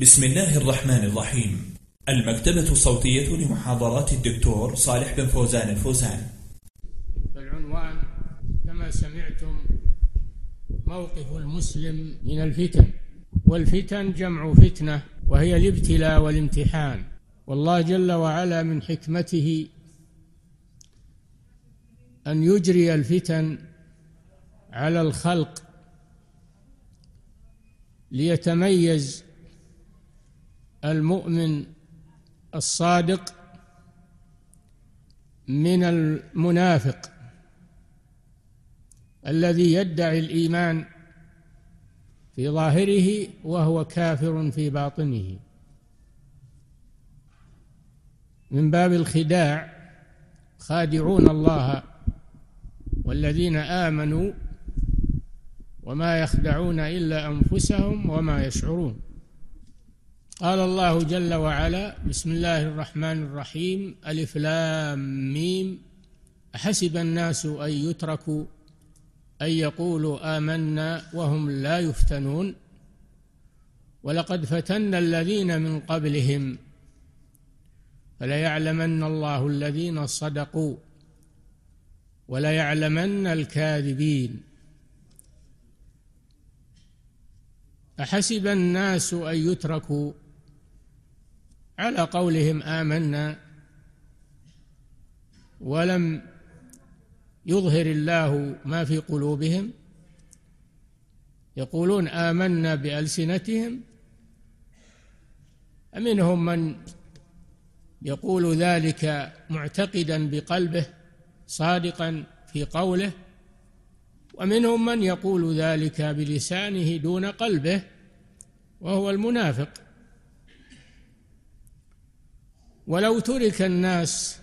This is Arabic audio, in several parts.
بسم الله الرحمن الرحيم المكتبة الصوتية لمحاضرات الدكتور صالح بن فوزان الفوزان العنوان كما سمعتم موقف المسلم من الفتن والفتن جمع فتنة وهي الابتلاء والامتحان والله جل وعلا من حكمته أن يجري الفتن على الخلق ليتميز المؤمن الصادق من المنافق الذي يدعي الايمان في ظاهره وهو كافر في باطنه من باب الخداع خادعون الله والذين امنوا وما يخدعون الا انفسهم وما يشعرون قال الله جل وعلا بسم الله الرحمن الرحيم ألف لام ميم أحسب الناس أن يتركوا أن يقولوا آمنا وهم لا يفتنون ولقد فتنا الذين من قبلهم فليعلمن الله الذين صدقوا وليعلمن الكاذبين أحسب الناس أن يتركوا على قولهم آمنا ولم يظهر الله ما في قلوبهم يقولون آمنا بألسنتهم منهم من يقول ذلك معتقدا بقلبه صادقا في قوله ومنهم من يقول ذلك بلسانه دون قلبه وهو المنافق ولو ترك الناس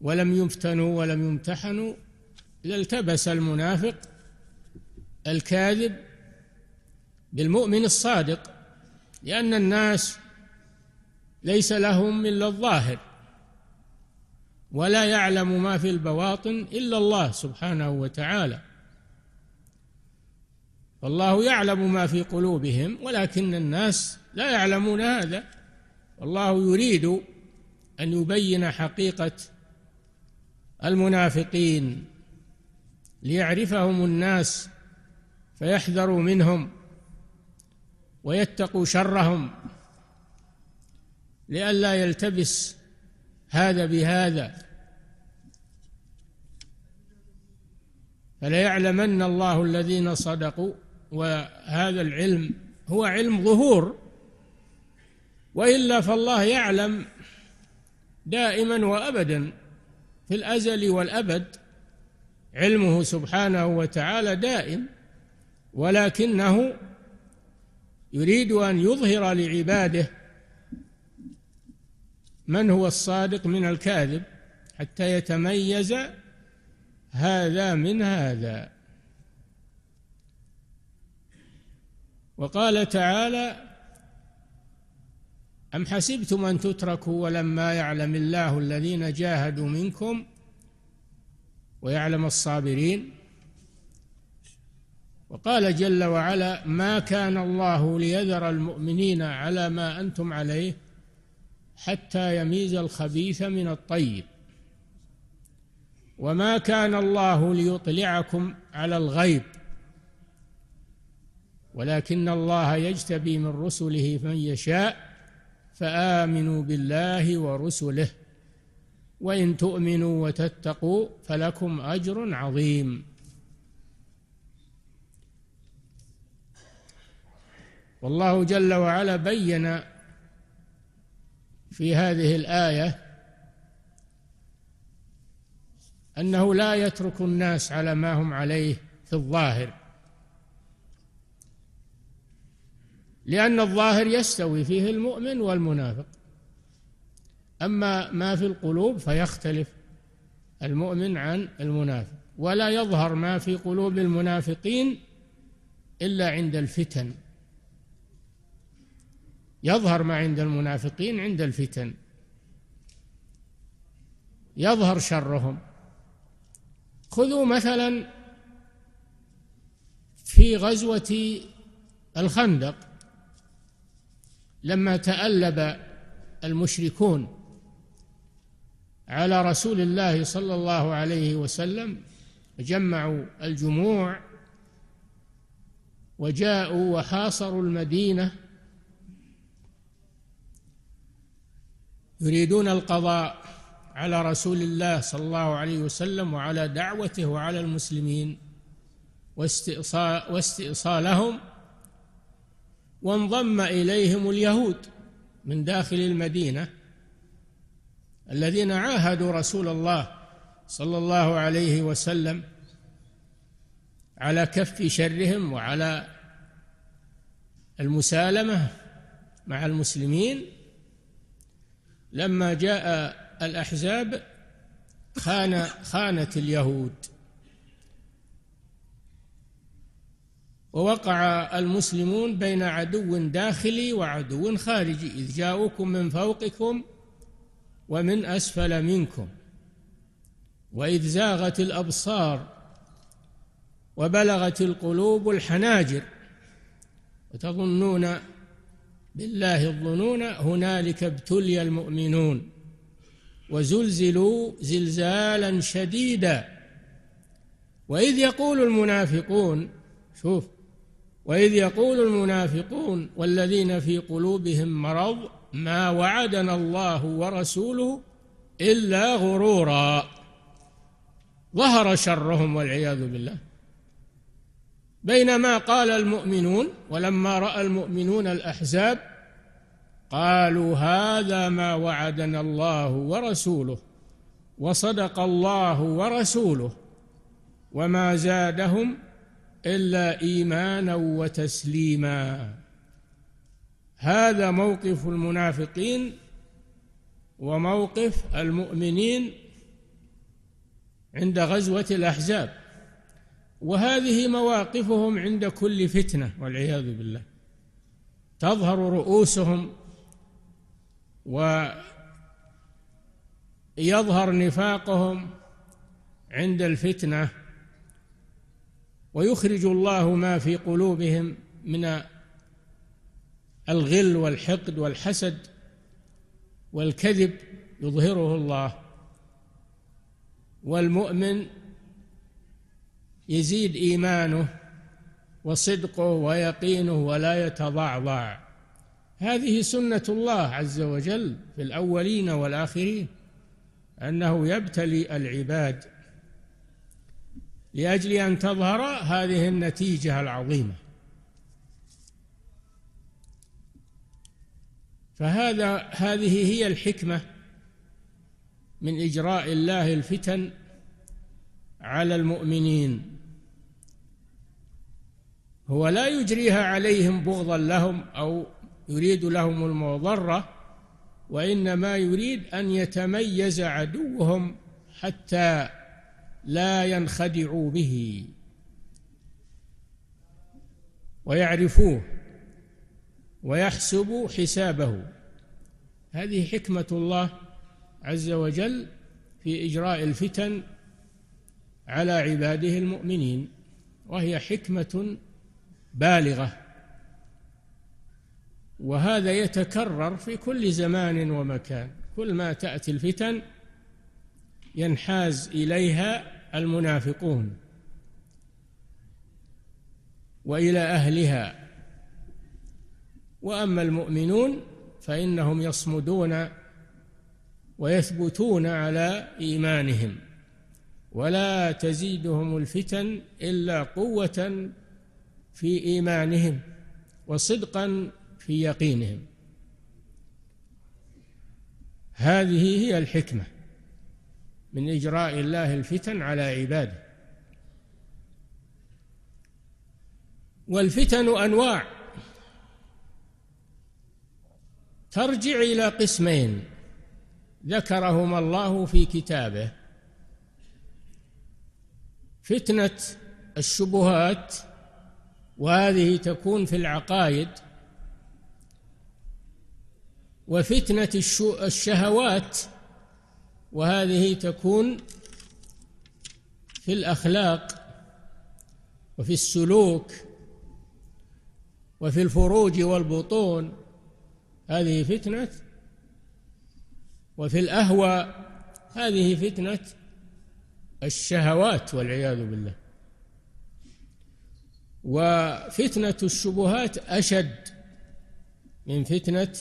ولم يفتنوا ولم يمتحنوا لالتبس المنافق الكاذب بالمؤمن الصادق لأن الناس ليس لهم إلا الظاهر ولا يعلم ما في البواطن إلا الله سبحانه وتعالى والله يعلم ما في قلوبهم ولكن الناس لا يعلمون هذا الله يريد أن يبين حقيقة المنافقين ليعرفهم الناس فيحذروا منهم ويتقوا شرهم لئلا يلتبس هذا بهذا فليعلمن الله الذين صدقوا وهذا العلم هو علم ظهور والا فالله يعلم دائما وابدا في الازل والابد علمه سبحانه وتعالى دائم ولكنه يريد ان يظهر لعباده من هو الصادق من الكاذب حتى يتميز هذا من هذا وقال تعالى أم حسبتم أن تتركوا ولما يعلم الله الذين جاهدوا منكم ويعلم الصابرين وقال جل وعلا ما كان الله ليذر المؤمنين على ما أنتم عليه حتى يميز الخبيث من الطيب وما كان الله ليطلعكم على الغيب ولكن الله يجتبي من رسله من يشاء فامنوا بالله ورسله وان تؤمنوا وتتقوا فلكم اجر عظيم والله جل وعلا بين في هذه الايه انه لا يترك الناس على ما هم عليه في الظاهر لأن الظاهر يستوي فيه المؤمن والمنافق أما ما في القلوب فيختلف المؤمن عن المنافق ولا يظهر ما في قلوب المنافقين إلا عند الفتن يظهر ما عند المنافقين عند الفتن يظهر شرهم خذوا مثلا في غزوة الخندق لما تألب المشركون على رسول الله صلى الله عليه وسلم جمعوا الجموع وجاءوا وحاصروا المدينة يريدون القضاء على رسول الله صلى الله عليه وسلم وعلى دعوته وعلى المسلمين واستئصالهم وانضم إليهم اليهود من داخل المدينة الذين عاهدوا رسول الله صلى الله عليه وسلم على كف شرهم وعلى المسالمة مع المسلمين لما جاء الأحزاب خان خانت اليهود ووقع المسلمون بين عدو داخلي وعدو خارجي إذ جاءوكم من فوقكم ومن أسفل منكم وإذ زاغت الأبصار وبلغت القلوب الحناجر وتظنون بالله الظنون هنالك ابتلي المؤمنون وزلزلوا زلزالا شديدا وإذ يقول المنافقون شوف وإذ يقول المنافقون والذين في قلوبهم مرض ما وعدنا الله ورسوله إلا غرورا ظهر شرهم والعياذ بالله بينما قال المؤمنون ولما رأى المؤمنون الأحزاب قالوا هذا ما وعدنا الله ورسوله وصدق الله ورسوله وما زادهم إلا إيمانا وتسليما هذا موقف المنافقين وموقف المؤمنين عند غزوة الأحزاب وهذه مواقفهم عند كل فتنة والعياذ بالله تظهر رؤوسهم ويظهر نفاقهم عند الفتنه ويخرج الله ما في قلوبهم من الغل والحقد والحسد والكذب يظهره الله والمؤمن يزيد ايمانه وصدقه ويقينه ولا يتضعضع هذه سنه الله عز وجل في الاولين والاخرين انه يبتلي العباد لاجل ان تظهر هذه النتيجه العظيمه فهذا هذه هي الحكمه من اجراء الله الفتن على المؤمنين هو لا يجريها عليهم بغضا لهم او يريد لهم المضره وانما يريد ان يتميز عدوهم حتى لا ينخدعوا به ويعرفوه ويحسبوا حسابه هذه حكمة الله عز وجل في إجراء الفتن على عباده المؤمنين وهي حكمة بالغة وهذا يتكرر في كل زمان ومكان كل ما تأتي الفتن ينحاز إليها المنافقون والى اهلها واما المؤمنون فانهم يصمدون ويثبتون على ايمانهم ولا تزيدهم الفتن الا قوه في ايمانهم وصدقا في يقينهم هذه هي الحكمه من إجراء الله الفتن على عباده والفتن أنواع ترجع إلى قسمين ذكرهما الله في كتابه فتنة الشبهات وهذه تكون في العقائد وفتنة الشهوات وهذه تكون في الأخلاق وفي السلوك وفي الفروج والبطون هذه فتنة وفي الأهوى هذه فتنة الشهوات والعياذ بالله وفتنة الشبهات أشد من فتنة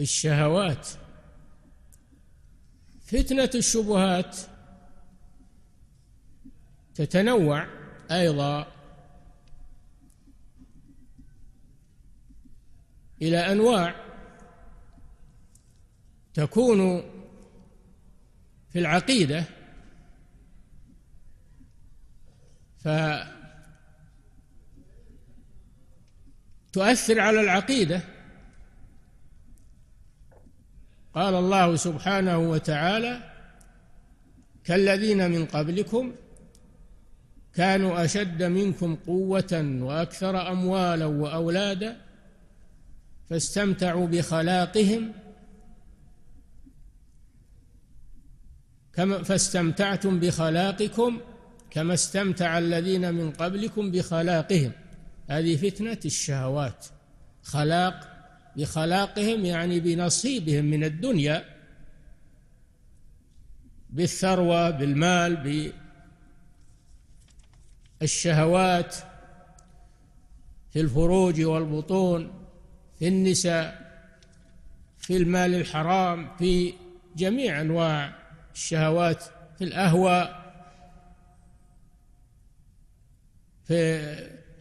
الشهوات فتنة الشبهات تتنوع أيضا إلى أنواع تكون في العقيدة فتؤثر على العقيده قال الله سبحانه وتعالى كالذين من قبلكم كانوا اشد منكم قوه واكثر اموالا واولادا فاستمتعوا بخلاقهم كما فاستمتعتم بخلاقكم كما استمتع الذين من قبلكم بخلاقهم هذه فتنه الشهوات خلاق بخلاقهم يعني بنصيبهم من الدنيا بالثروه بالمال بالشهوات في الفروج والبطون في النساء في المال الحرام في جميع انواع الشهوات في الاهواء في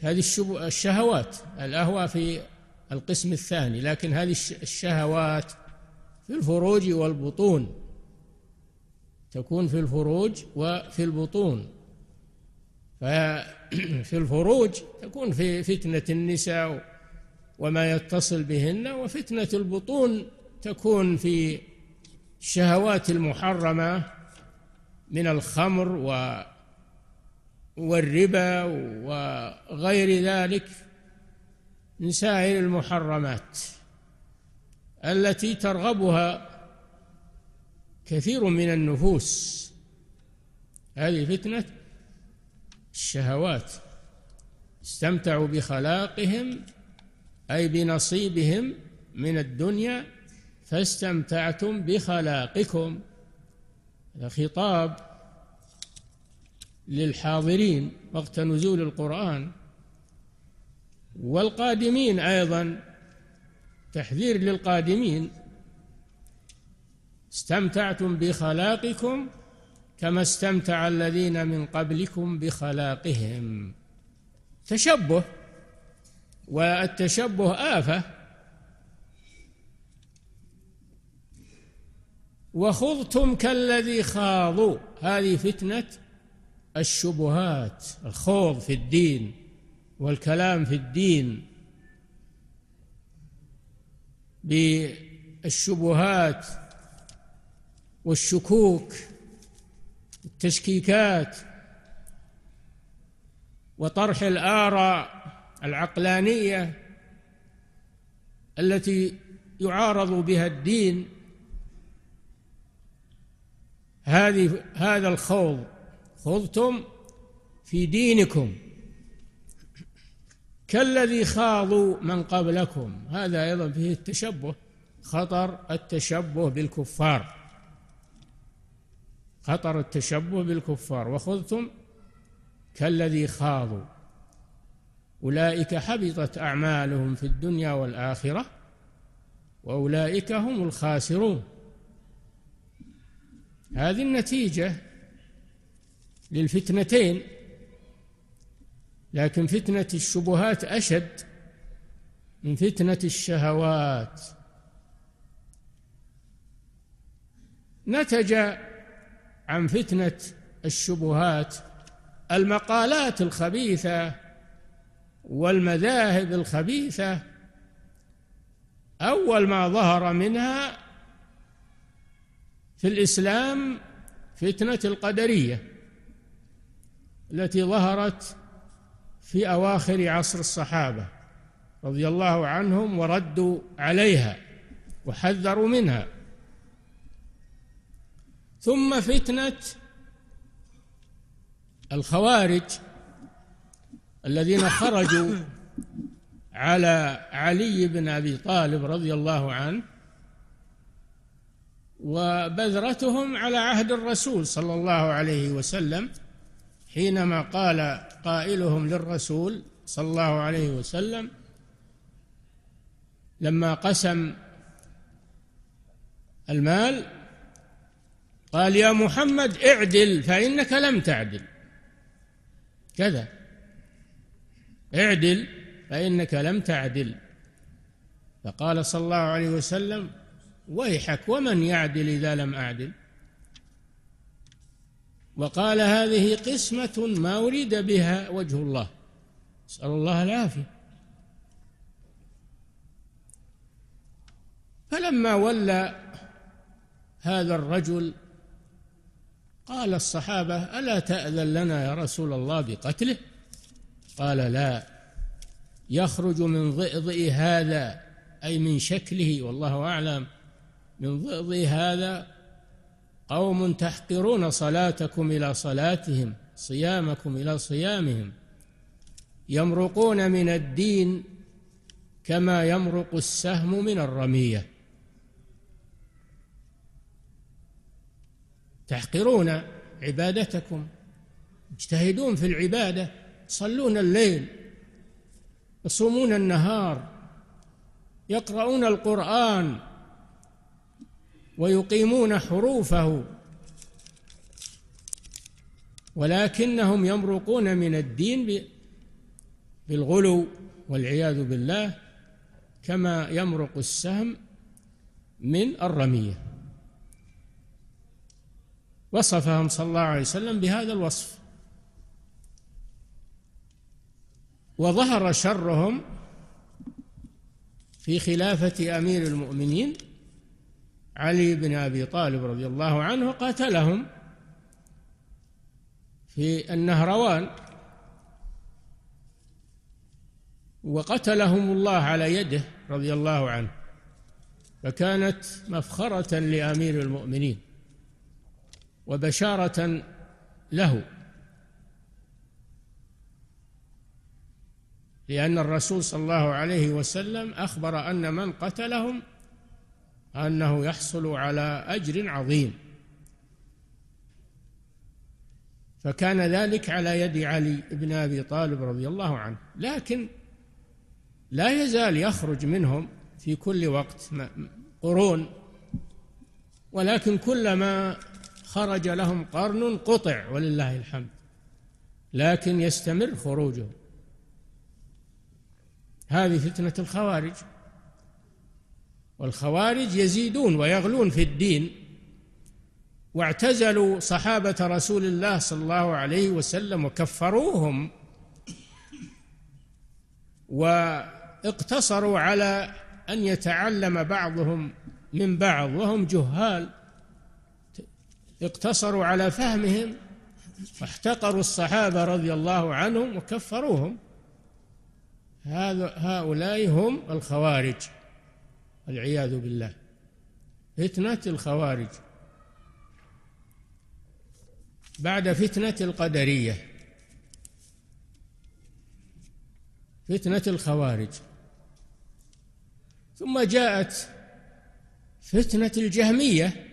هذه الشهوات الاهواء في القسم الثاني لكن هذه الشهوات في الفروج والبطون تكون في الفروج وفي البطون ففي الفروج تكون في فتنة النساء وما يتصل بهن وفتنة البطون تكون في الشهوات المحرمة من الخمر و والربا وغير ذلك من سائر المحرمات التي ترغبها كثير من النفوس هذه فتنة الشهوات استمتعوا بخلاقهم أي بنصيبهم من الدنيا فاستمتعتم بخلاقكم هذا خطاب للحاضرين وقت نزول القرآن والقادمين أيضا تحذير للقادمين استمتعتم بخلاقكم كما استمتع الذين من قبلكم بخلاقهم تشبه والتشبه آفة وخضتم كالذي خاضوا هذه فتنة الشبهات الخوض في الدين والكلام في الدين بالشبهات والشكوك التشكيكات وطرح الآراء العقلانية التي يعارض بها الدين هذه هذا الخوض خضتم في دينكم كالذي خاضوا من قبلكم هذا أيضا فيه التشبه خطر التشبه بالكفار خطر التشبه بالكفار وخذتم كالذي خاضوا أولئك حبطت أعمالهم في الدنيا والآخرة وأولئك هم الخاسرون هذه النتيجة للفتنتين لكن فتنة الشبهات أشد من فتنة الشهوات نتج عن فتنة الشبهات المقالات الخبيثة والمذاهب الخبيثة أول ما ظهر منها في الإسلام فتنة القدرية التي ظهرت في اواخر عصر الصحابه رضي الله عنهم وردوا عليها وحذروا منها ثم فتنه الخوارج الذين خرجوا على علي بن ابي طالب رضي الله عنه وبذرتهم على عهد الرسول صلى الله عليه وسلم حينما قال قائلهم للرسول صلى الله عليه وسلم لما قسم المال قال يا محمد اعدل فإنك لم تعدل كذا اعدل فإنك لم تعدل فقال صلى الله عليه وسلم ويحك ومن يعدل إذا لم أعدل وقال هذه قسمة ما أريد بها وجه الله نسأل الله العافية فلما ولى هذا الرجل قال الصحابة ألا تأذن لنا يا رسول الله بقتله قال لا يخرج من ضئضئ هذا أي من شكله والله أعلم من ضئضئ هذا قوم تحقرون صلاتكم الى صلاتهم صيامكم الى صيامهم يمرقون من الدين كما يمرق السهم من الرميه تحقرون عبادتكم يجتهدون في العباده يصلون الليل يصومون النهار يقرؤون القران ويقيمون حروفه ولكنهم يمرقون من الدين بالغلو والعياذ بالله كما يمرق السهم من الرميه وصفهم صلى الله عليه وسلم بهذا الوصف وظهر شرهم في خلافه امير المؤمنين علي بن ابي طالب رضي الله عنه قاتلهم في النهروان وقتلهم الله على يده رضي الله عنه فكانت مفخره لامير المؤمنين وبشاره له لان الرسول صلى الله عليه وسلم اخبر ان من قتلهم أنه يحصل على أجر عظيم فكان ذلك على يد علي بن أبي طالب رضي الله عنه لكن لا يزال يخرج منهم في كل وقت قرون ولكن كلما خرج لهم قرن قطع ولله الحمد لكن يستمر خروجه هذه فتنة الخوارج والخوارج يزيدون ويغلون في الدين واعتزلوا صحابة رسول الله صلى الله عليه وسلم وكفروهم واقتصروا على أن يتعلم بعضهم من بعض وهم جهال اقتصروا على فهمهم فاحتقروا الصحابة رضي الله عنهم وكفروهم هؤلاء هم الخوارج والعياذ بالله فتنة الخوارج بعد فتنة القدرية فتنة الخوارج ثم جاءت فتنة الجهمية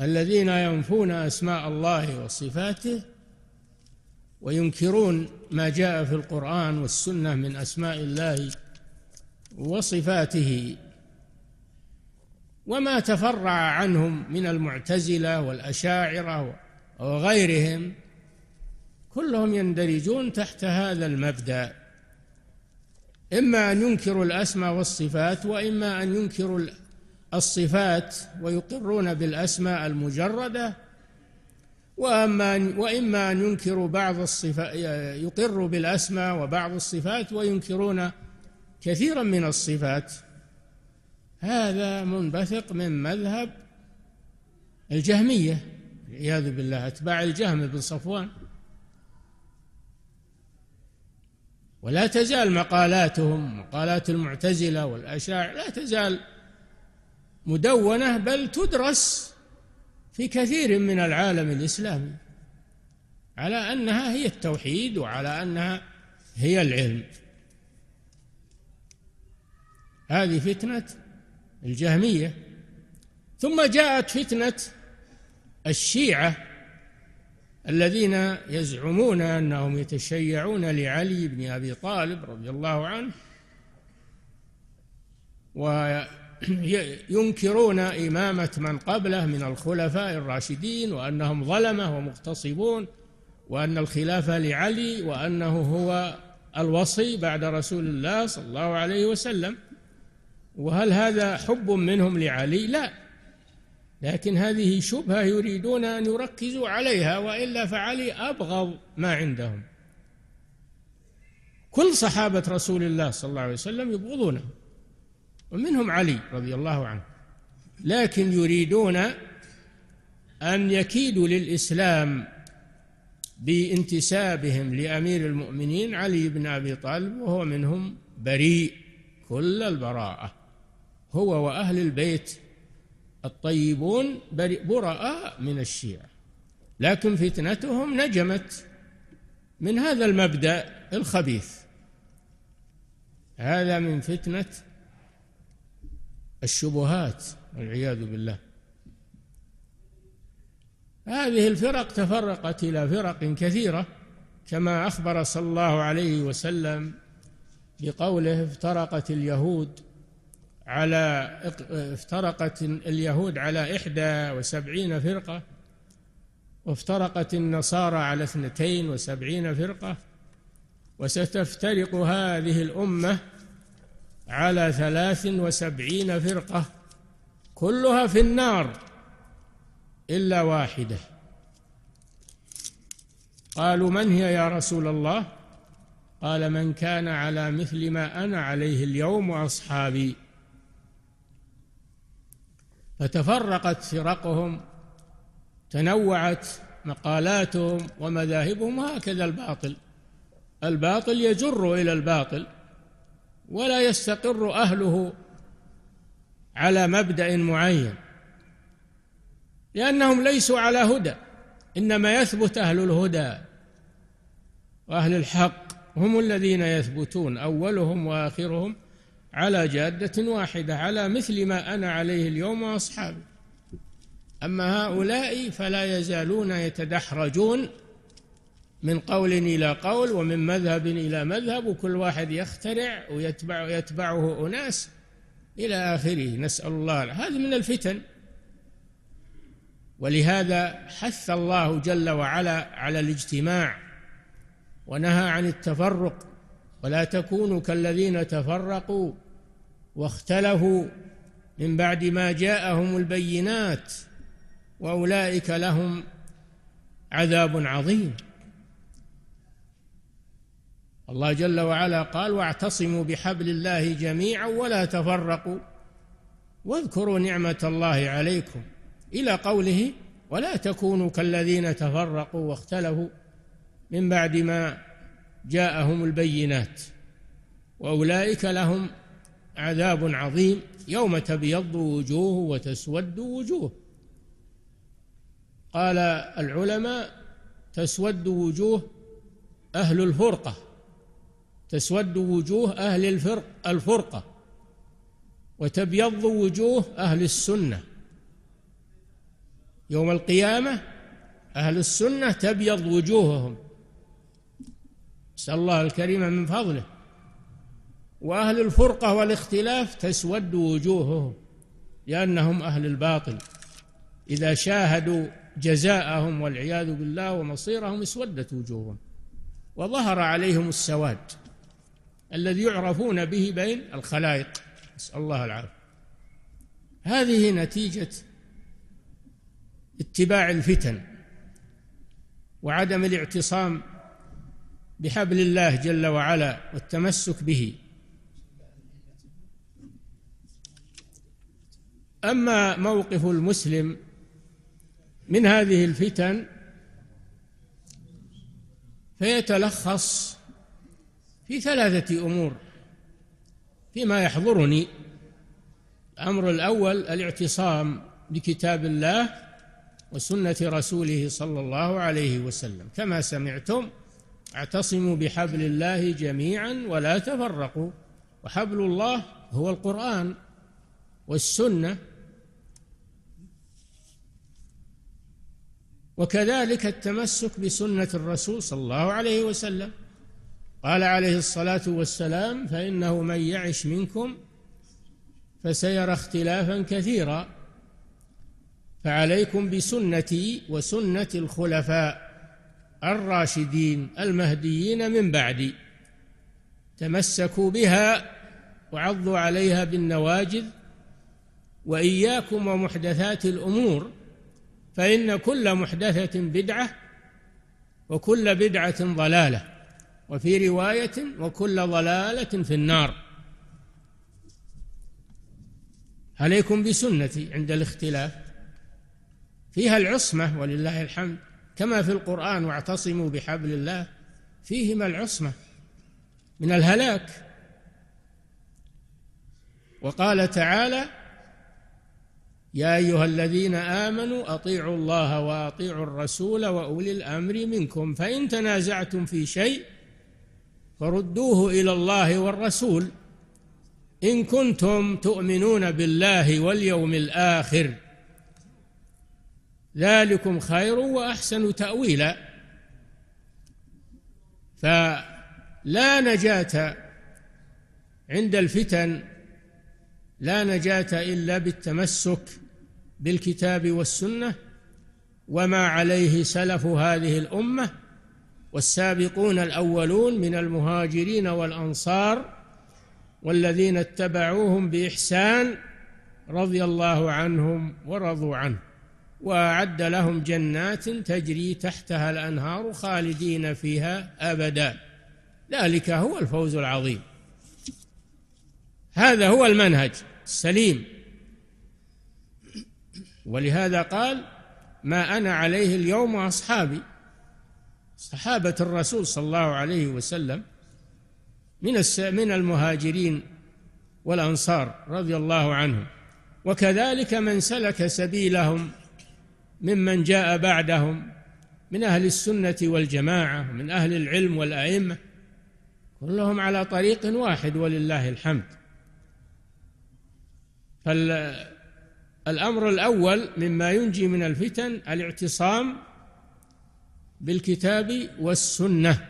الذين ينفون أسماء الله وصفاته وينكرون ما جاء في القرآن والسنة من أسماء الله وصفاته وما تفرع عنهم من المعتزله والاشاعره وغيرهم كلهم يندرجون تحت هذا المبدا اما ان ينكروا الاسماء والصفات واما ان ينكروا الصفات ويقرون بالاسماء المجرده واما واما ان ينكروا بعض الصفات يقر بالاسماء وبعض الصفات وينكرون كثيرا من الصفات هذا منبثق من مذهب الجهمية والعياذ بالله أتباع الجهم بن صفوان ولا تزال مقالاتهم مقالات المعتزلة والأشاعرة لا تزال مدونة بل تدرس في كثير من العالم الإسلامي على أنها هي التوحيد وعلى أنها هي العلم هذه فتنة الجهمية ثم جاءت فتنة الشيعة الذين يزعمون أنهم يتشيعون لعلي بن أبي طالب رضي الله عنه وينكرون إمامة من قبله من الخلفاء الراشدين وأنهم ظلمة ومغتصبون وأن الخلافة لعلي وأنه هو الوصي بعد رسول الله صلى الله عليه وسلم وهل هذا حب منهم لعلي لا لكن هذه شبهة يريدون أن يركزوا عليها وإلا فعلي أبغض ما عندهم كل صحابة رسول الله صلى الله عليه وسلم يبغضونه ومنهم علي رضي الله عنه لكن يريدون أن يكيدوا للإسلام بانتسابهم لأمير المؤمنين علي بن أبي طالب وهو منهم بريء كل البراءة هو وأهل البيت الطيبون براء من الشيعة لكن فتنتهم نجمت من هذا المبدأ الخبيث هذا من فتنة الشبهات والعياذ بالله هذه الفرق تفرقت إلى فرق كثيرة كما أخبر صلى الله عليه وسلم بقوله افترقت اليهود على افترقت اليهود على إحدى وسبعين فرقة وافترقت النصارى على اثنتين وسبعين فرقة وستفترق هذه الأمة على ثلاث وسبعين فرقة كلها في النار إلا واحدة قالوا من هي يا رسول الله قال من كان على مثل ما أنا عليه اليوم وأصحابي فتفرقت فرقهم تنوعت مقالاتهم ومذاهبهم هكذا الباطل الباطل يجر الى الباطل ولا يستقر اهله على مبدا معين لانهم ليسوا على هدى انما يثبت اهل الهدى واهل الحق هم الذين يثبتون اولهم واخرهم على جادة واحدة على مثل ما أنا عليه اليوم وأصحابي أما هؤلاء فلا يزالون يتدحرجون من قول إلى قول ومن مذهب إلى مذهب وكل واحد يخترع ويتبع يتبعه أناس إلى آخره نسأل الله هذه من الفتن ولهذا حث الله جل وعلا على الاجتماع ونهى عن التفرق ولا تكونوا كالذين تفرقوا واختلفوا من بعد ما جاءهم البينات واولئك لهم عذاب عظيم الله جل وعلا قال واعتصموا بحبل الله جميعا ولا تفرقوا واذكروا نعمه الله عليكم الى قوله ولا تكونوا كالذين تفرقوا واختلفوا من بعد ما جاءهم البينات واولئك لهم عذاب عظيم يوم تبيض وجوه وتسود وجوه قال العلماء تسود وجوه اهل الفرقه تسود وجوه اهل الفرق الفرقه وتبيض وجوه اهل السنه يوم القيامه اهل السنه تبيض وجوههم نسأل الله الكريم من فضله وأهل الفرقة والاختلاف تسود وجوههم لأنهم أهل الباطل إذا شاهدوا جزاءهم والعياذ بالله ومصيرهم اسودت وجوههم وظهر عليهم السواد الذي يعرفون به بين الخلائق نسأل الله العافية هذه نتيجة اتباع الفتن وعدم الاعتصام بحبل الله جل وعلا والتمسك به اما موقف المسلم من هذه الفتن فيتلخص في ثلاثه امور فيما يحضرني الامر الاول الاعتصام بكتاب الله وسنه رسوله صلى الله عليه وسلم كما سمعتم اعتصموا بحبل الله جميعا ولا تفرقوا وحبل الله هو القرآن والسنة وكذلك التمسك بسنة الرسول صلى الله عليه وسلم قال عليه الصلاة والسلام فإنه من يعش منكم فسيرى اختلافا كثيرا فعليكم بسنتي وسنة الخلفاء الراشدين المهديين من بعدي تمسكوا بها وعضوا عليها بالنواجذ واياكم ومحدثات الامور فان كل محدثه بدعه وكل بدعه ضلاله وفي روايه وكل ضلاله في النار عليكم بسنتي عند الاختلاف فيها العصمه ولله الحمد كما في القرآن واعتصموا بحبل الله فيهما العصمة من الهلاك وقال تعالى يا أيها الذين آمنوا أطيعوا الله وأطيعوا الرسول وأولي الأمر منكم فإن تنازعتم في شيء فردوه إلى الله والرسول إن كنتم تؤمنون بالله واليوم الآخر ذلكم خير واحسن تاويلا فلا نجاه عند الفتن لا نجاه الا بالتمسك بالكتاب والسنه وما عليه سلف هذه الامه والسابقون الاولون من المهاجرين والانصار والذين اتبعوهم باحسان رضي الله عنهم ورضوا عنه وأعد لهم جنات تجري تحتها الأنهار خالدين فيها أبدا ذلك هو الفوز العظيم هذا هو المنهج السليم ولهذا قال ما أنا عليه اليوم وأصحابي صحابة الرسول صلى الله عليه وسلم من من المهاجرين والأنصار رضي الله عنهم وكذلك من سلك سبيلهم ممن جاء بعدهم من اهل السنه والجماعه من اهل العلم والائمه كلهم على طريق واحد ولله الحمد فالامر الاول مما ينجي من الفتن الاعتصام بالكتاب والسنه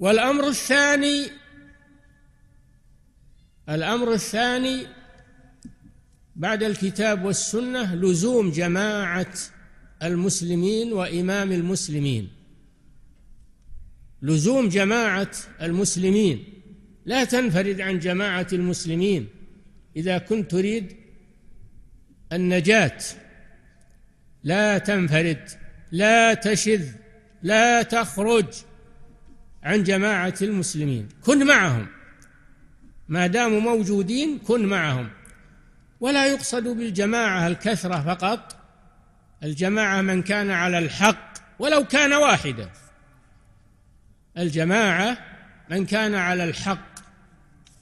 والامر الثاني الامر الثاني بعد الكتاب والسنه لزوم جماعه المسلمين وامام المسلمين لزوم جماعه المسلمين لا تنفرد عن جماعه المسلمين اذا كنت تريد النجاه لا تنفرد لا تشذ لا تخرج عن جماعه المسلمين كن معهم ما داموا موجودين كن معهم ولا يقصد بالجماعة الكثرة فقط الجماعة من كان على الحق ولو كان واحدا الجماعة من كان على الحق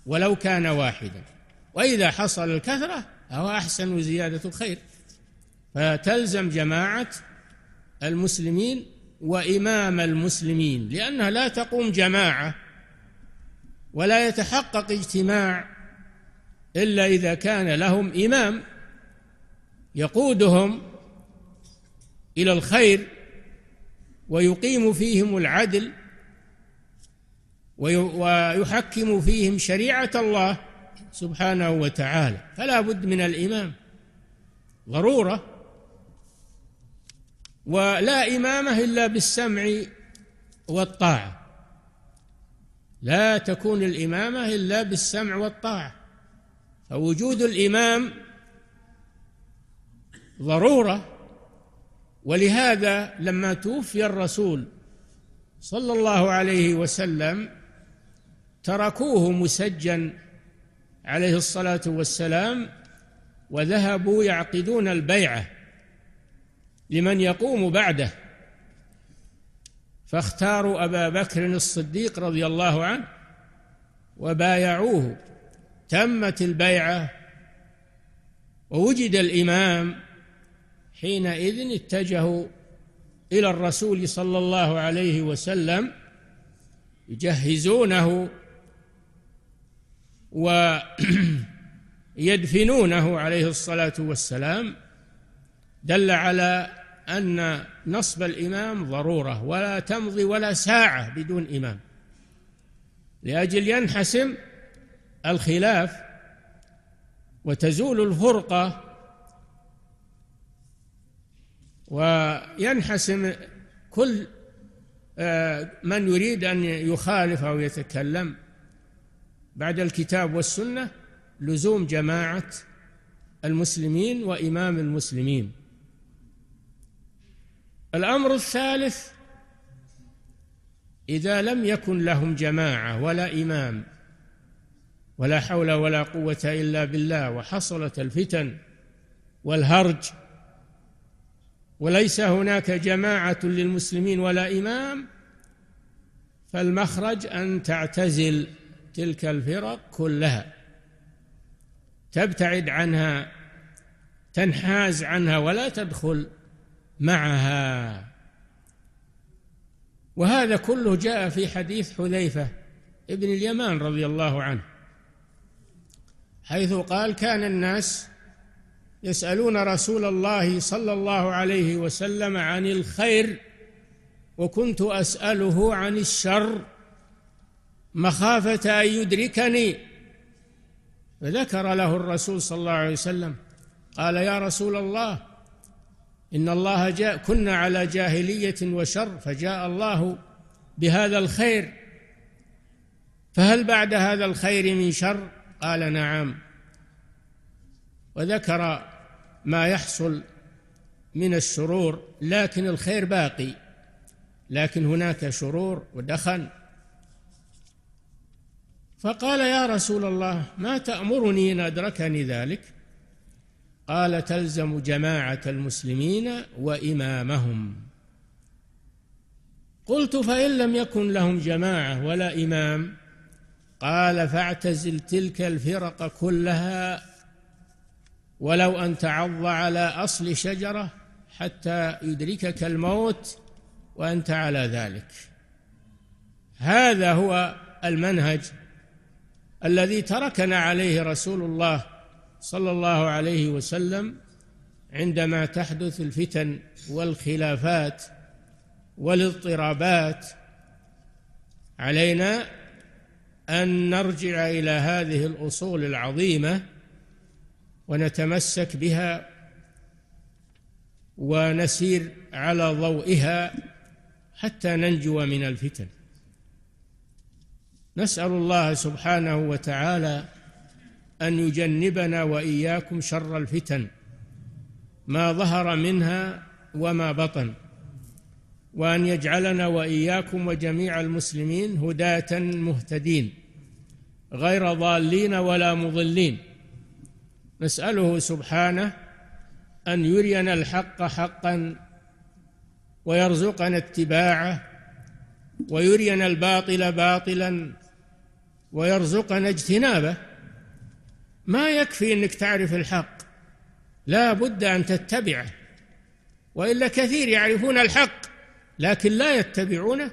ولو كان واحدا وإذا حصل الكثرة فهو أحسن زيادة الخير فتلزم جماعة المسلمين وإمام المسلمين لأنها لا تقوم جماعة ولا يتحقق اجتماع إلا إذا كان لهم إمام يقودهم إلى الخير ويقيم فيهم العدل ويحكم فيهم شريعة الله سبحانه وتعالى فلا بد من الإمام ضرورة ولا إمامة إلا بالسمع والطاعة لا تكون الإمامة إلا بالسمع والطاعة فوجود الإمام ضرورة ولهذا لما توفي الرسول صلى الله عليه وسلم تركوه مسجا عليه الصلاة والسلام وذهبوا يعقدون البيعة لمن يقوم بعده فاختاروا أبا بكر الصديق رضي الله عنه وبايعوه تمت البيعة ووجد الإمام حينئذ اتجهوا إلى الرسول صلى الله عليه وسلم يجهزونه ويدفنونه عليه الصلاة والسلام دل على أن نصب الإمام ضرورة ولا تمضي ولا ساعة بدون إمام لأجل ينحسم الخلاف وتزول الفرقه وينحسم كل آه، من يريد ان يخالف او يتكلم بعد الكتاب والسنه لزوم جماعه المسلمين وامام المسلمين الامر الثالث اذا لم يكن لهم جماعه ولا امام ولا حول ولا قوة إلا بالله وحصلت الفتن والهرج وليس هناك جماعة للمسلمين ولا إمام فالمخرج أن تعتزل تلك الفرق كلها تبتعد عنها تنحاز عنها ولا تدخل معها وهذا كله جاء في حديث حذيفة ابن اليمان رضي الله عنه حيث قال كان الناس يسألون رسول الله صلى الله عليه وسلم عن الخير وكنت أسأله عن الشر مخافة أن يدركني فذكر له الرسول صلى الله عليه وسلم قال يا رسول الله إن الله جاء كنا على جاهلية وشر فجاء الله بهذا الخير فهل بعد هذا الخير من شر قال نعم وذكر ما يحصل من الشرور لكن الخير باقي لكن هناك شرور ودخن فقال يا رسول الله ما تأمرني إن أدركني ذلك قال تلزم جماعة المسلمين وإمامهم قلت فإن لم يكن لهم جماعة ولا إمام قال فاعتزل تلك الفرق كلها ولو ان تعض على اصل شجره حتى يدركك الموت وانت على ذلك هذا هو المنهج الذي تركنا عليه رسول الله صلى الله عليه وسلم عندما تحدث الفتن والخلافات والاضطرابات علينا أن نرجع إلى هذه الأصول العظيمة ونتمسك بها ونسير على ضوئها حتى ننجو من الفتن نسأل الله سبحانه وتعالى أن يجنبنا وإياكم شر الفتن ما ظهر منها وما بطن وأن يجعلنا وإياكم وجميع المسلمين هداة مهتدين غير ضالين ولا مضلين نسأله سبحانه أن يرينا الحق حقا ويرزقنا اتباعه ويرينا الباطل باطلا ويرزقنا اجتنابه ما يكفي انك تعرف الحق لا بد ان تتبعه والا كثير يعرفون الحق لكن لا يتبعونه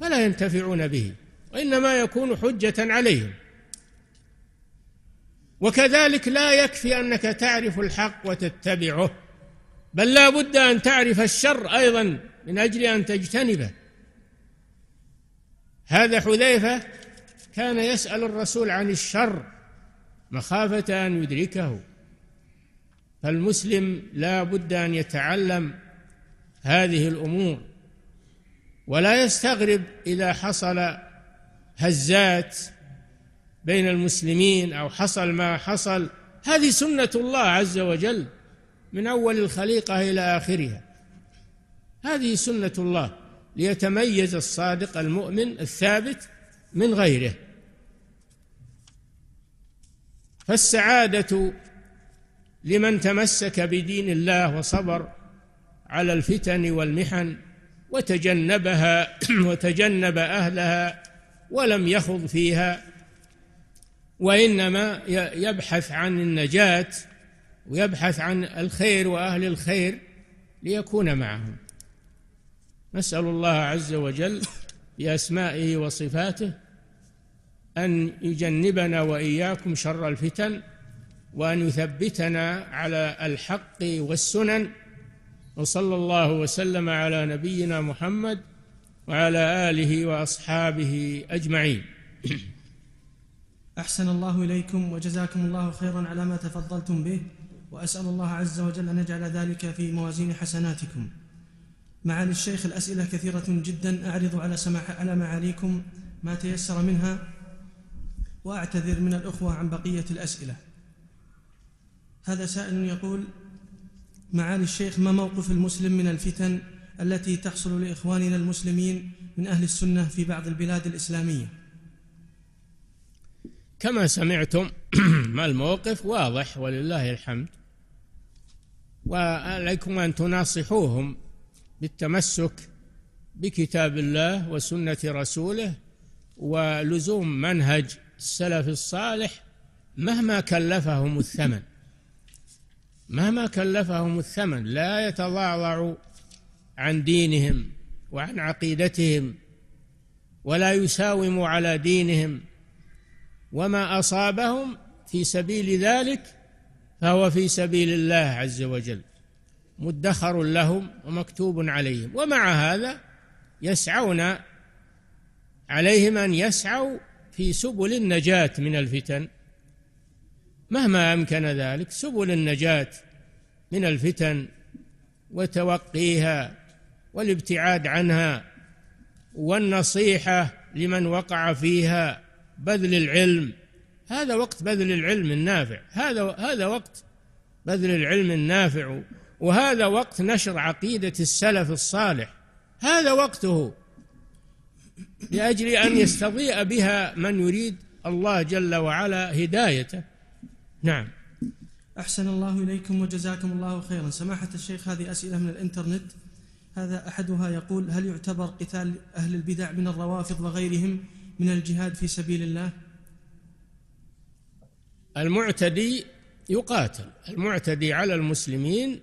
فلا ينتفعون به وإنما يكون حجة عليهم وكذلك لا يكفي أنك تعرف الحق وتتبعه بل لا بد أن تعرف الشر أيضا من أجل أن تجتنبه هذا حذيفة كان يسأل الرسول عن الشر مخافة أن يدركه فالمسلم لا بد أن يتعلم هذه الأمور ولا يستغرب اذا حصل هزات بين المسلمين او حصل ما حصل هذه سنه الله عز وجل من اول الخليقه الى اخرها هذه سنه الله ليتميز الصادق المؤمن الثابت من غيره فالسعاده لمن تمسك بدين الله وصبر على الفتن والمحن وتجنبها وتجنب أهلها ولم يخض فيها وإنما يبحث عن النجاة ويبحث عن الخير وأهل الخير ليكون معهم نسأل الله عز وجل بأسمائه وصفاته أن يجنبنا وإياكم شر الفتن وأن يثبتنا على الحق والسنن وصلى الله وسلم على نبينا محمد وعلى اله واصحابه اجمعين احسن الله اليكم وجزاكم الله خيرا على ما تفضلتم به واسال الله عز وجل ان يجعل ذلك في موازين حسناتكم معالي الشيخ الاسئله كثيره جدا اعرض على سماح على معاليكم ما تيسر منها واعتذر من الاخوه عن بقيه الاسئله هذا سائل يقول معالي الشيخ ما موقف المسلم من الفتن التي تحصل لإخواننا المسلمين من أهل السنة في بعض البلاد الإسلامية كما سمعتم ما الموقف واضح ولله الحمد وعليكم أن تناصحوهم بالتمسك بكتاب الله وسنة رسوله ولزوم منهج السلف الصالح مهما كلفهم الثمن مهما كلفهم الثمن لا يتضعضعوا عن دينهم وعن عقيدتهم ولا يساوم على دينهم وما اصابهم في سبيل ذلك فهو في سبيل الله عز وجل مدخر لهم ومكتوب عليهم ومع هذا يسعون عليهم ان يسعوا في سبل النجاه من الفتن مهما امكن ذلك سبل النجاه من الفتن وتوقيها والابتعاد عنها والنصيحه لمن وقع فيها بذل العلم هذا وقت بذل العلم النافع هذا هذا وقت بذل العلم النافع وهذا وقت نشر عقيده السلف الصالح هذا وقته لاجل ان يستضيء بها من يريد الله جل وعلا هدايته نعم أحسن الله إليكم وجزاكم الله خيرا سماحة الشيخ هذه أسئلة من الإنترنت هذا أحدها يقول هل يعتبر قتال أهل البدع من الروافض وغيرهم من الجهاد في سبيل الله المعتدي يقاتل المعتدي على المسلمين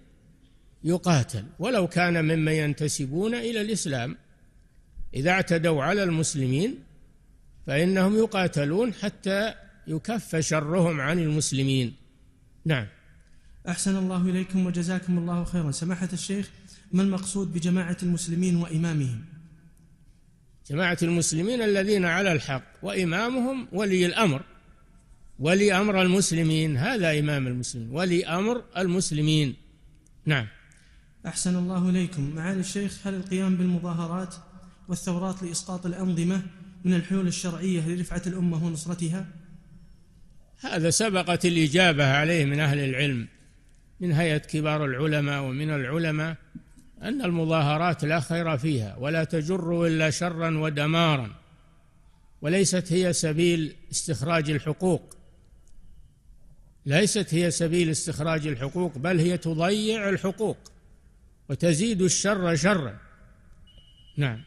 يقاتل ولو كان ممن ينتسبون إلى الإسلام إذا اعتدوا على المسلمين فإنهم يقاتلون حتى يكف شرهم عن المسلمين نعم أحسن الله إليكم وجزاكم الله خيرا سماحة الشيخ ما المقصود بجماعة المسلمين وإمامهم جماعة المسلمين الذين على الحق وإمامهم ولي الأمر ولي أمر المسلمين هذا إمام المسلمين ولي أمر المسلمين نعم أحسن الله إليكم معالي الشيخ هل القيام بالمظاهرات والثورات لإسقاط الأنظمة من الحلول الشرعية لرفعة الأمة ونصرتها هذا سبقت الإجابة عليه من أهل العلم من هيئة كبار العلماء ومن العلماء أن المظاهرات لا خير فيها ولا تجر إلا شرا ودمارا وليست هي سبيل استخراج الحقوق ليست هي سبيل استخراج الحقوق بل هي تضيع الحقوق وتزيد الشر شرا نعم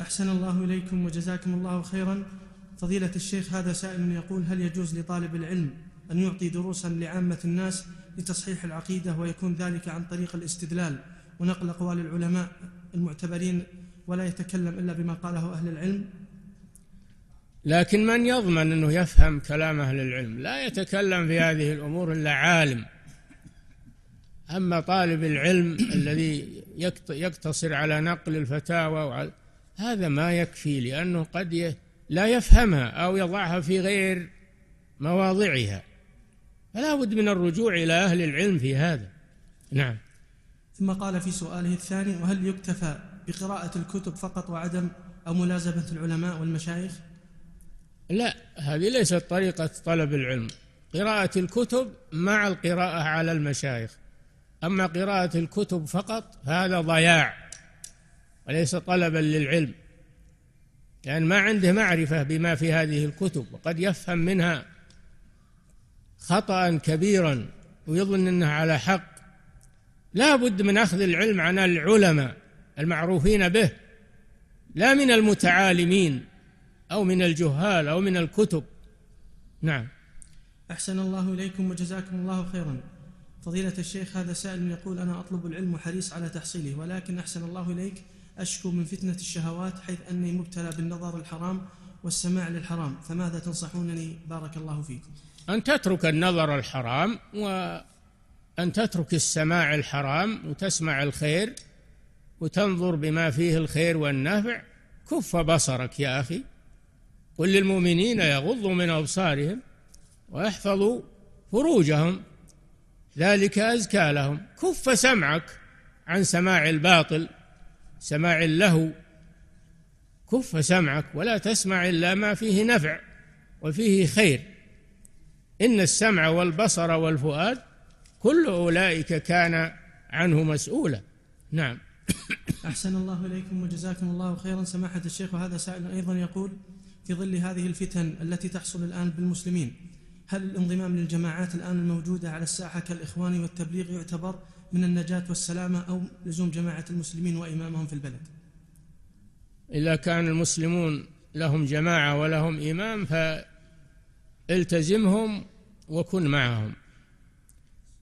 أحسن الله إليكم وجزاكم الله خيرا فضيلة الشيخ هذا سائل يقول هل يجوز لطالب العلم أن يعطي دروسا لعامة الناس لتصحيح العقيدة ويكون ذلك عن طريق الاستدلال ونقل أقوال العلماء المعتبرين ولا يتكلم إلا بما قاله أهل العلم لكن من يضمن أنه يفهم كلام أهل العلم لا يتكلم في هذه الأمور إلا عالم أما طالب العلم الذي يقتصر على نقل الفتاوى هذا ما يكفي لأنه قد لا يفهمها أو يضعها في غير مواضعها فلا بد من الرجوع إلى أهل العلم في هذا نعم ثم قال في سؤاله الثاني وهل يكتفى بقراءة الكتب فقط وعدم أو ملازمة العلماء والمشايخ لا هذه ليست طريقة طلب العلم قراءة الكتب مع القراءة على المشايخ أما قراءة الكتب فقط فهذا ضياع وليس طلبا للعلم لأن يعني ما عنده معرفة بما في هذه الكتب وقد يفهم منها خطأ كبيرا ويظن أنه على حق لا بد من أخذ العلم عن العلماء المعروفين به لا من المتعالمين أو من الجهال أو من الكتب نعم أحسن الله إليكم وجزاكم الله خيرا فضيلة الشيخ هذا سائل يقول أنا أطلب العلم وحريص على تحصيله ولكن أحسن الله إليك أشكو من فتنة الشهوات حيث أني مبتلى بالنظر الحرام والسماع للحرام فماذا تنصحونني بارك الله فيكم أن تترك النظر الحرام وأن تترك السماع الحرام وتسمع الخير وتنظر بما فيه الخير والنافع كف بصرك يا أخي قل للمؤمنين يغضوا من أبصارهم ويحفظوا فروجهم ذلك أزكى لهم كف سمعك عن سماع الباطل سماع اللهو كف سمعك ولا تسمع إلا ما فيه نفع وفيه خير إن السمع والبصر والفؤاد كل أولئك كان عنه مسؤولا نعم أحسن الله إليكم وجزاكم الله خيرا سماحة الشيخ وهذا سائل أيضا يقول في ظل هذه الفتن التي تحصل الآن بالمسلمين هل الانضمام للجماعات الآن الموجودة على الساحة كالإخوان والتبليغ يعتبر من النجاة والسلامة أو لزوم جماعة المسلمين وإمامهم في البلد إذا كان المسلمون لهم جماعة ولهم إمام فالتزمهم وكن معهم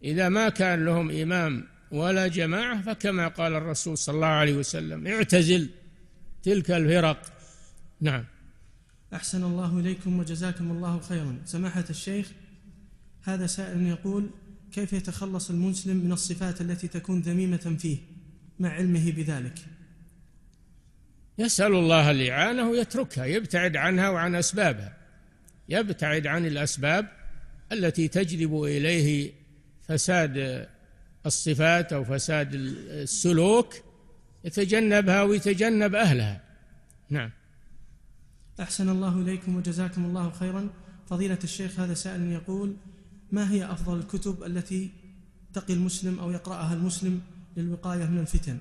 إذا ما كان لهم إمام ولا جماعة فكما قال الرسول صلى الله عليه وسلم اعتزل تلك الفرق نعم أحسن الله إليكم وجزاكم الله خيرا سماحة الشيخ هذا سائل يقول كيف يتخلص المسلم من الصفات التي تكون ذميمة فيه مع علمه بذلك يسأل الله الإعانة ويتركها يبتعد عنها وعن أسبابها يبتعد عن الأسباب التي تجلب إليه فساد الصفات أو فساد السلوك يتجنبها ويتجنب أهلها نعم أحسن الله إليكم وجزاكم الله خيرا فضيلة الشيخ هذا سائل يقول ما هي أفضل الكتب التي تقي المسلم أو يقرأها المسلم للوقاية من الفتن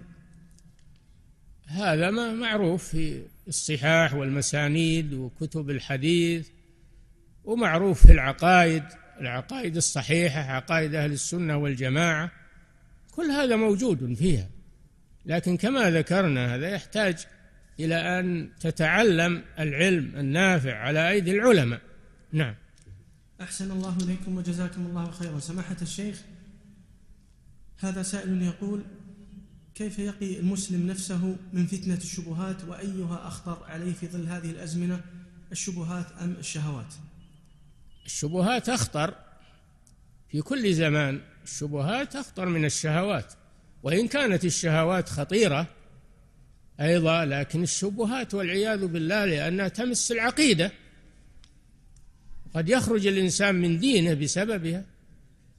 هذا ما معروف في الصحاح والمسانيد وكتب الحديث ومعروف في العقائد العقائد الصحيحة عقائد أهل السنة والجماعة كل هذا موجود فيها لكن كما ذكرنا هذا يحتاج إلى أن تتعلم العلم النافع على أيدي العلماء نعم أحسن الله إليكم وجزاكم الله خيرا سماحة الشيخ هذا سائل يقول كيف يقي المسلم نفسه من فتنة الشبهات وأيها أخطر عليه في ظل هذه الأزمنة الشبهات أم الشهوات الشبهات أخطر في كل زمان الشبهات أخطر من الشهوات وإن كانت الشهوات خطيرة أيضا لكن الشبهات والعياذ بالله لأنها تمس العقيدة قد يخرج الإنسان من دينه بسببها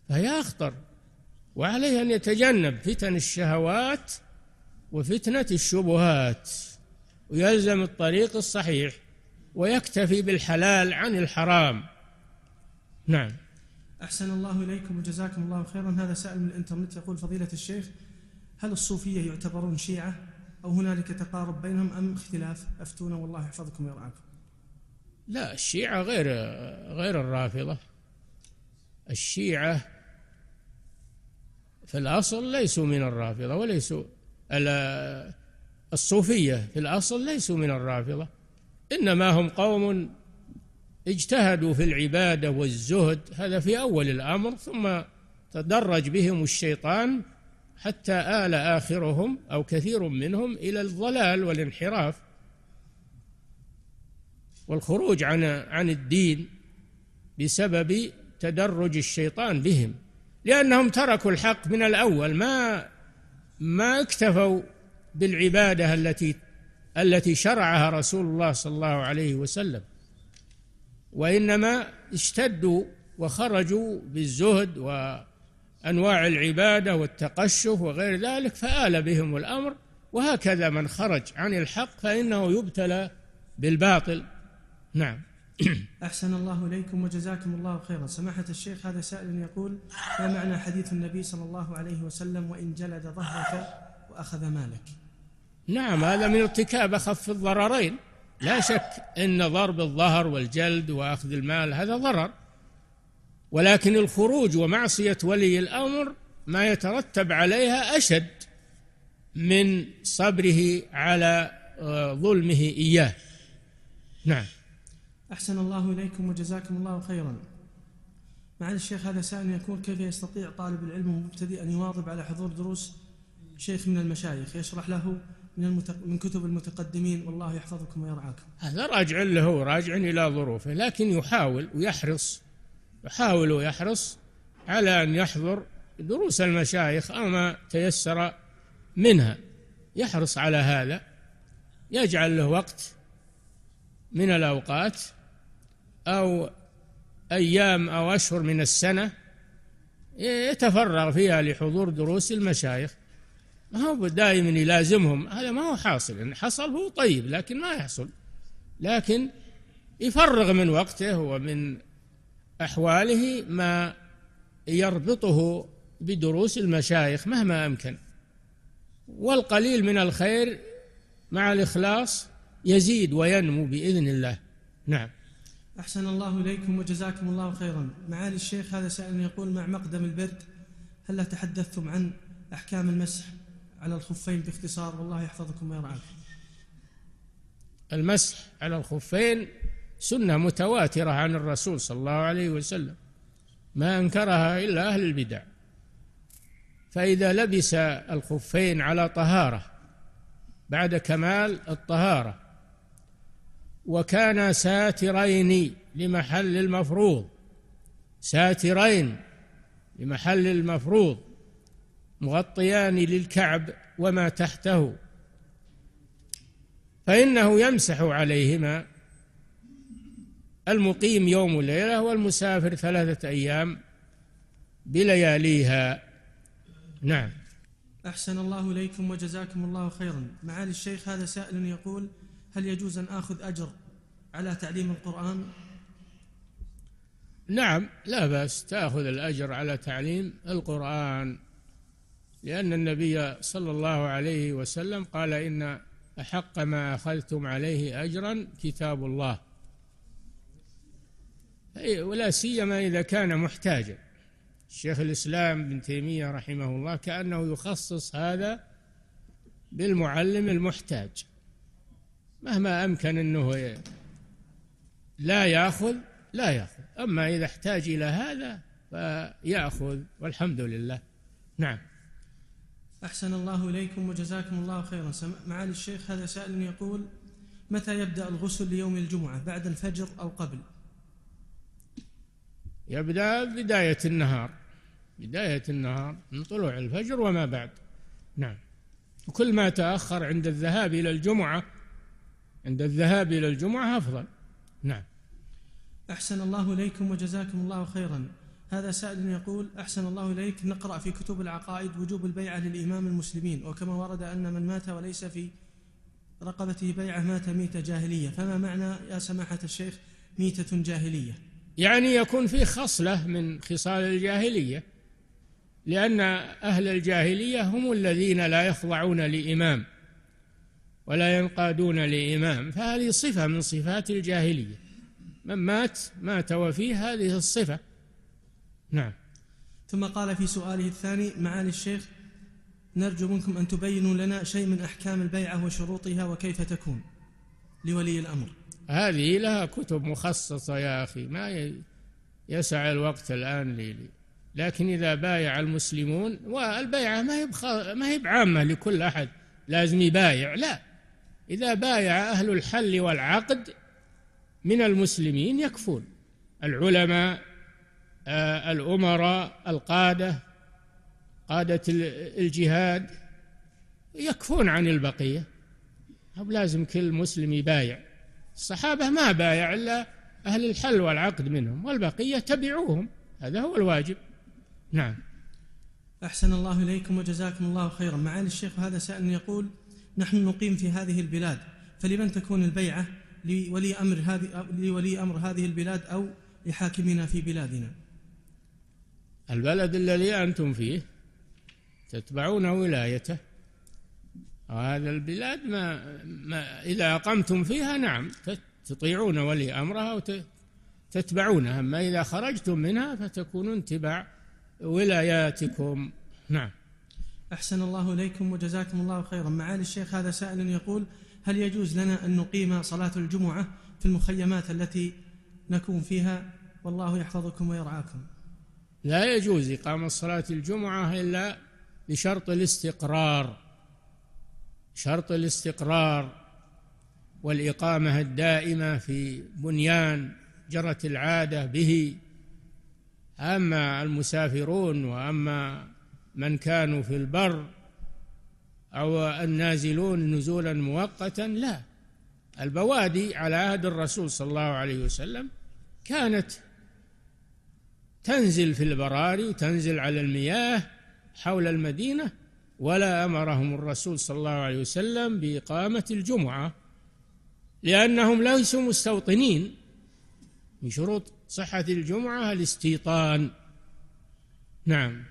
فهي أخطر وعليه أن يتجنب فتن الشهوات وفتنة الشبهات ويلزم الطريق الصحيح ويكتفي بالحلال عن الحرام نعم أحسن الله إليكم وجزاكم الله خيرا هذا سأل من الإنترنت يقول فضيلة الشيخ هل الصوفية يعتبرون شيعة أو هنالك تقارب بينهم أم اختلاف أفتونا والله يحفظكم ويرعاكم لا الشيعة غير غير الرافضة الشيعة في الأصل ليسوا من الرافضة وليسوا الصوفية في الأصل ليسوا من الرافضة إنما هم قوم اجتهدوا في العبادة والزهد هذا في أول الأمر ثم تدرج بهم الشيطان حتى آل آخرهم أو كثير منهم إلى الضلال والانحراف والخروج عن عن الدين بسبب تدرج الشيطان بهم لأنهم تركوا الحق من الأول ما ما اكتفوا بالعبادة التي التي شرعها رسول الله صلى الله عليه وسلم وإنما اشتدوا وخرجوا بالزهد وأنواع العبادة والتقشف وغير ذلك فآل بهم الأمر وهكذا من خرج عن الحق فإنه يبتلى بالباطل نعم أحسن الله إليكم وجزاكم الله خيرا سماحة الشيخ هذا سائل يقول ما معنى حديث النبي صلى الله عليه وسلم وإن جلد ظهرك وأخذ مالك نعم هذا من ارتكاب أخف الضررين لا شك أن ضرب الظهر والجلد وأخذ المال هذا ضرر ولكن الخروج ومعصية ولي الأمر ما يترتب عليها أشد من صبره على آه، ظلمه إياه نعم أحسن الله إليكم وجزاكم الله خيرا معالي الشيخ هذا سائل يقول كيف يستطيع طالب العلم المبتدئ أن يواظب على حضور دروس شيخ من المشايخ يشرح له من, المتق... من كتب المتقدمين والله يحفظكم ويرعاكم هذا راجع له راجع إلى ظروفه لكن يحاول ويحرص يحاول ويحرص على أن يحضر دروس المشايخ أو ما تيسر منها يحرص على هذا يجعل له وقت من الأوقات أو أيام أو أشهر من السنة يتفرغ فيها لحضور دروس المشايخ ما هو دائما يلازمهم هذا ما هو حاصل إن حصل هو طيب لكن ما يحصل لكن يفرغ من وقته ومن أحواله ما يربطه بدروس المشايخ مهما أمكن والقليل من الخير مع الإخلاص يزيد وينمو بإذن الله نعم أحسن الله إليكم وجزاكم الله خيرا معالي الشيخ هذا سائل يقول مع مقدم البرد هل تحدثتم عن أحكام المسح على الخفين باختصار والله يحفظكم ويرعاكم المسح على الخفين سنة متواترة عن الرسول صلى الله عليه وسلم ما أنكرها إلا أهل البدع فإذا لبس الخفين على طهارة بعد كمال الطهارة وكانا ساترين لمحل المفروض ساترين لمحل المفروض مغطيان للكعب وما تحته فإنه يمسح عليهما المقيم يوم وليلة والمسافر ثلاثة أيام بلياليها نعم أحسن الله إليكم وجزاكم الله خيرا معالي الشيخ هذا سائل يقول هل يجوز أن آخذ أجر على تعليم القرآن نعم لا بأس تأخذ الأجر على تعليم القرآن لأن النبي صلى الله عليه وسلم قال إن أحق ما أخذتم عليه أجرا كتاب الله ولا سيما إذا كان محتاجا الشيخ الإسلام بن تيمية رحمه الله كأنه يخصص هذا بالمعلم المحتاج مهما أمكن أنه لا يأخذ لا يأخذ أما إذا احتاج إلى هذا فيأخذ والحمد لله نعم أحسن الله إليكم وجزاكم الله خيرا معالي الشيخ هذا سائل يقول متى يبدأ الغسل ليوم الجمعة بعد الفجر أو قبل يبدأ بداية النهار بداية النهار من طلوع الفجر وما بعد نعم وكل ما تأخر عند الذهاب إلى الجمعة عند الذهاب إلى الجمعة أفضل نعم أحسن الله إليكم وجزاكم الله خيرا هذا سائل يقول أحسن الله إليك نقرأ في كتب العقائد وجوب البيعة للإمام المسلمين وكما ورد أن من مات وليس في رقبته بيعة مات ميتة جاهلية فما معنى يا سماحة الشيخ ميتة جاهلية يعني يكون في خصلة من خصال الجاهلية لأن أهل الجاهلية هم الذين لا يخضعون لإمام ولا ينقادون لإمام فهذه صفة من صفات الجاهلية من مات مات وفيه هذه الصفة نعم ثم قال في سؤاله الثاني معالي الشيخ نرجو منكم أن تبينوا لنا شيء من أحكام البيعة وشروطها وكيف تكون لولي الأمر هذه لها كتب مخصصة يا أخي ما يسع الوقت الآن لي, لكن إذا بايع المسلمون والبيعة ما هي ما هي بعامة لكل أحد لازم يبايع لا إذا بايع أهل الحل والعقد من المسلمين يكفون العلماء آه، الأمراء القادة قادة الجهاد يكفون عن البقية أو لازم كل مسلم يبايع الصحابة ما بايع إلا أهل الحل والعقد منهم والبقية تبعوهم هذا هو الواجب نعم أحسن الله إليكم وجزاكم الله خيرا معالي الشيخ هذا سأل يقول نحن نقيم في هذه البلاد فلمن تكون البيعة لولي أمر هذه لولي أمر هذه البلاد أو لحاكمنا في بلادنا البلد الذي أنتم فيه تتبعون ولايته وهذا البلاد ما, ما إذا أقمتم فيها نعم تطيعون ولي أمرها وتتبعونها أما إذا خرجتم منها فتكونون تبع ولاياتكم نعم أحسن الله إليكم وجزاكم الله خيرا معالي الشيخ هذا سائل يقول هل يجوز لنا أن نقيم صلاة الجمعة في المخيمات التي نكون فيها والله يحفظكم ويرعاكم لا يجوز إقامة صلاة الجمعة إلا بشرط الاستقرار شرط الاستقرار والإقامة الدائمة في بنيان جرت العادة به أما المسافرون وأما من كانوا في البر أو النازلون نزولا مؤقتا لا البوادي على عهد الرسول صلى الله عليه وسلم كانت تنزل في البراري وتنزل على المياه حول المدينة ولا أمرهم الرسول صلى الله عليه وسلم بإقامة الجمعة لأنهم ليسوا مستوطنين من شروط صحة الجمعة الاستيطان نعم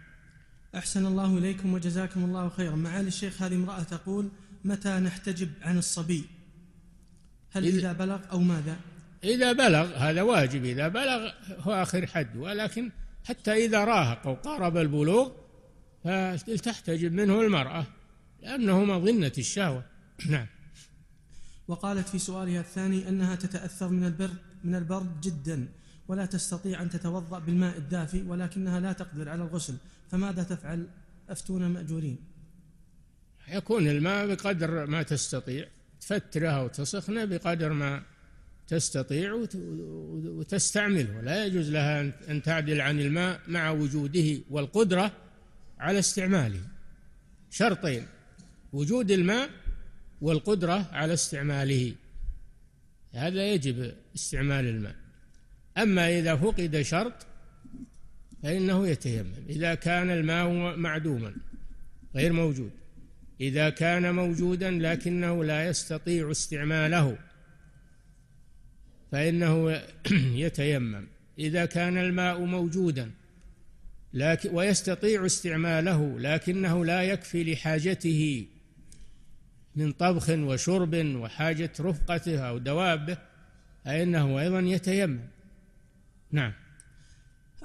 أحسن الله إليكم وجزاكم الله خيرا معالي الشيخ هذه امرأة تقول متى نحتجب عن الصبي هل إذا, إذا بلغ أو ماذا إذا بلغ هذا واجب إذا بلغ هو آخر حد ولكن حتى إذا راهق أو قارب البلوغ فلتحتجب منه المرأة لأنه مظنة الشهوة نعم وقالت في سؤالها الثاني أنها تتأثر من البرد من البرد جدا ولا تستطيع أن تتوضأ بالماء الدافي ولكنها لا تقدر على الغسل فماذا تفعل أفتون مأجورين يكون الماء بقدر ما تستطيع تفترها وتسخنه بقدر ما تستطيع وتستعمله لا يجوز لها أن تعدل عن الماء مع وجوده والقدرة على استعماله شرطين وجود الماء والقدرة على استعماله هذا يجب استعمال الماء أما إذا فقد شرط فإنه يتيمم إذا كان الماء معدوما غير موجود إذا كان موجودا لكنه لا يستطيع استعماله فإنه يتيمم إذا كان الماء موجودا لكن ويستطيع استعماله لكنه لا يكفي لحاجته من طبخ وشرب وحاجة رفقته أو دوابه فإنه أيضا يتيمم نعم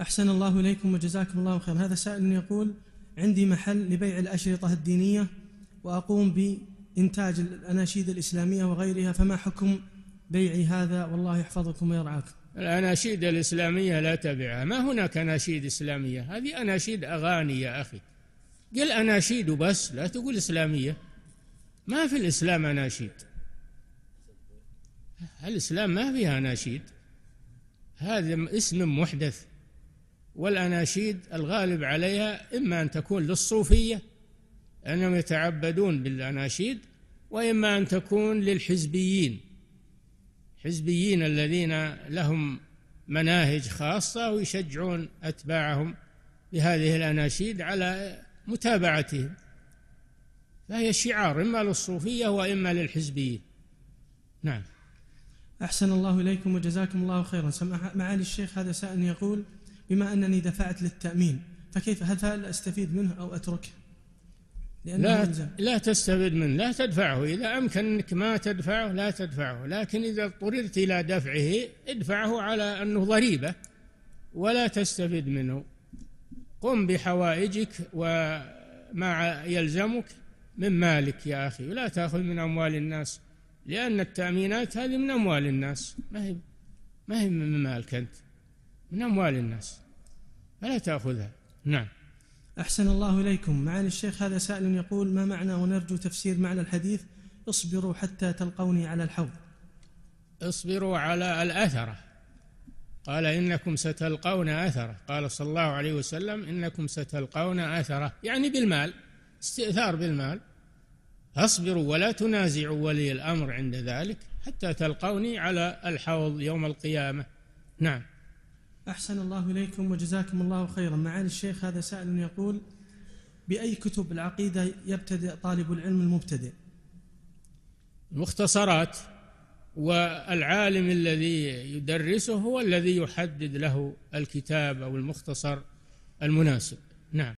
أحسن الله إليكم وجزاكم الله خير هذا سائل يقول عندي محل لبيع الأشرطة الدينية وأقوم بإنتاج الأناشيد الإسلامية وغيرها فما حكم بيعي هذا والله يحفظكم ويرعاكم الأناشيد الإسلامية لا تبعها ما هناك أناشيد إسلامية هذه أناشيد أغاني يا أخي قل أناشيد بس لا تقول إسلامية ما في الإسلام أناشيد الإسلام ما فيها أناشيد هذا اسم محدث والأناشيد الغالب عليها إما أن تكون للصوفية أنهم يتعبدون بالأناشيد وإما أن تكون للحزبيين حزبيين الذين لهم مناهج خاصة ويشجعون أتباعهم بهذه الأناشيد على متابعتهم فهي شعار إما للصوفية وإما للحزبيين نعم أحسن الله إليكم وجزاكم الله خيرا معالي الشيخ هذا سائل يقول بما أنني دفعت للتأمين فكيف هل أستفيد منه أو أتركه لا لا تستفد منه لا تدفعه إذا أمكن أنك ما تدفعه لا تدفعه لكن إذا اضطررت إلى دفعه ادفعه على أنه ضريبة ولا تستفيد منه قم بحوائجك وما يلزمك من مالك يا أخي ولا تأخذ من أموال الناس لأن التأمينات هذه من أموال الناس ما هي ما هي من مالك أنت من أموال الناس فلا تأخذها نعم أحسن الله إليكم معالي الشيخ هذا سائل يقول ما معنى ونرجو تفسير معنى الحديث اصبروا حتى تلقوني على الحوض اصبروا على الأثرة قال إنكم ستلقون أثرة قال صلى الله عليه وسلم إنكم ستلقون أثرة يعني بالمال استئثار بالمال فاصبروا ولا تنازعوا ولي الامر عند ذلك حتى تلقوني على الحوض يوم القيامه نعم احسن الله اليكم وجزاكم الله خيرا معالي الشيخ هذا سائل يقول باي كتب العقيده يبتدئ طالب العلم المبتدئ المختصرات والعالم الذي يدرسه هو الذي يحدد له الكتاب او المختصر المناسب